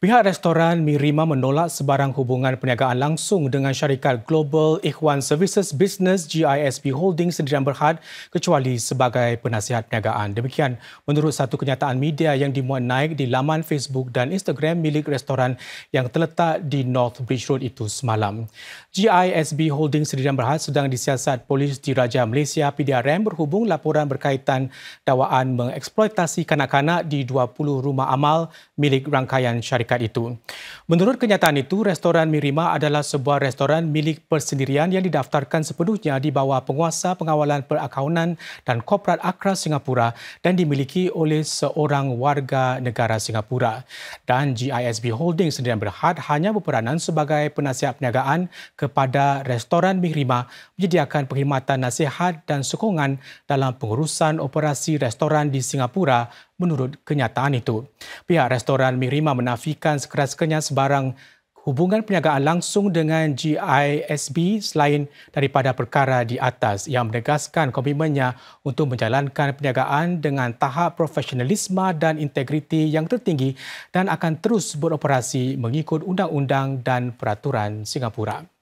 Pihak restoran Mirima menolak sebarang hubungan perniagaan langsung dengan syarikat Global Ikhwan Services Business GISB Holdings Sendirian Berhad kecuali sebagai penasihat perniagaan. Demikian menurut satu kenyataan media yang dimuat naik di laman Facebook dan Instagram milik restoran yang terletak di North Bridge Road itu semalam. GISB Holdings Sendirian Berhad sedang disiasat polis di Raja Malaysia PDRM berhubung laporan berkaitan dakwaan mengeksploitasi kanak-kanak di 20 rumah amal milik rangkaian syarikat masyarakat itu. Menurut kenyataan itu, restoran Mirima adalah sebuah restoran milik persendirian yang didaftarkan sepenuhnya di bawah penguasa pengawalan perakaunan dan korporat Akra Singapura dan dimiliki oleh seorang warga negara Singapura. Dan GISB Holding sendiri berhad hanya berperanan sebagai penasihat perniagaan kepada restoran Mirima menyediakan perkhidmatan nasihat dan sokongan dalam pengurusan operasi restoran di Singapura menurut kenyataan itu. Pihak restoran Mirima menafikan sekeras-kerasnya sebarang hubungan perniagaan langsung dengan GISB selain daripada perkara di atas yang menegaskan komitmennya untuk menjalankan perniagaan dengan tahap profesionalisme dan integriti yang tertinggi dan akan terus beroperasi mengikut undang-undang dan peraturan Singapura.